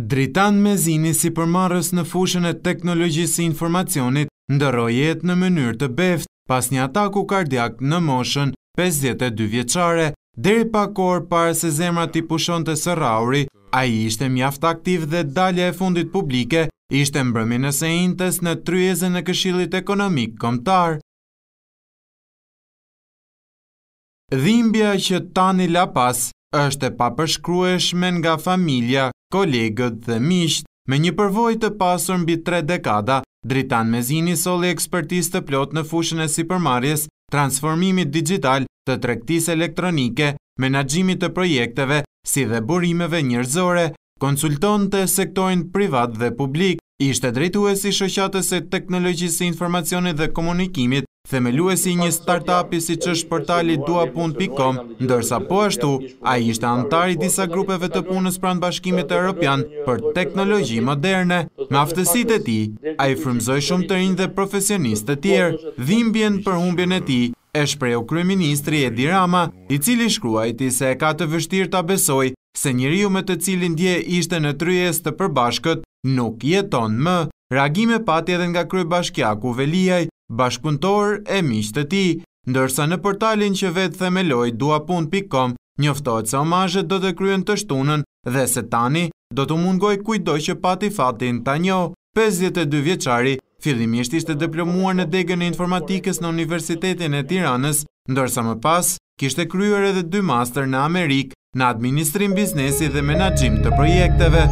Dritan Mezini si përmarës në fushën e teknologjisë informacionit ndërrojet në mënyrë të beft pas një ataku kardiak në moshën 52 vjeqare. Deri pa korë parë se zemra i pushon të sërrauri, a i ishte mjaft aktiv dhe dalje e fundit publike ishte mbrëmin e sejintes në tryeze në këshillit ekonomik komtar. Dhimbja që tani la pas është e papërshkrueshme nga familja, kolegët dhe miqt, me një përvojë të pasur mbi 3 dekada, Dritan Mezini solli ekspertizë të plot në fushën e sipërmarrjes, transformimit digital, të tregtisë elektronike, menaxhimit të projekteve, si dhe burimeve njerëzore, konsulton të sektorin privat dhe publik, ishte drejtues i shoqatës së teknologjisë së informacionit dhe komunikimit themeluesi një startupi si që është portali duapun.com, ndërsa po ashtu, a ishte antari disa grupeve të punës pranë bashkimit e Europian për teknologi moderne. Me aftësit e ti, a i frumzoj shumë të rinjë dhe profesionist të tjerë, dhimbjen për humbjen e ti, e shpreu kryeministri Edi Rama, i cili shkruajti se e ka të vështirë të besoj se njëriju me të cilin dje ishte në tryjes të përbashkët nuk jeton më. Ragime pati edhe nga krybashkja ku velijaj, bashkuntor e miqtë të tij, ndërsa në portalin që vetë themeloi duapun.com njoftohet se omajët do të kryen të shtunën dhe se tani do të mungoj kujdoj që pati fatin të njo. 52 vjeçari fillimisht ishte diplomuar në degën e informatikës në Universitetin e Tiranës, ndërsa më pas kishte kryer edhe dy master në Amerikë në administrim biznesi dhe menaxhim të projekteve.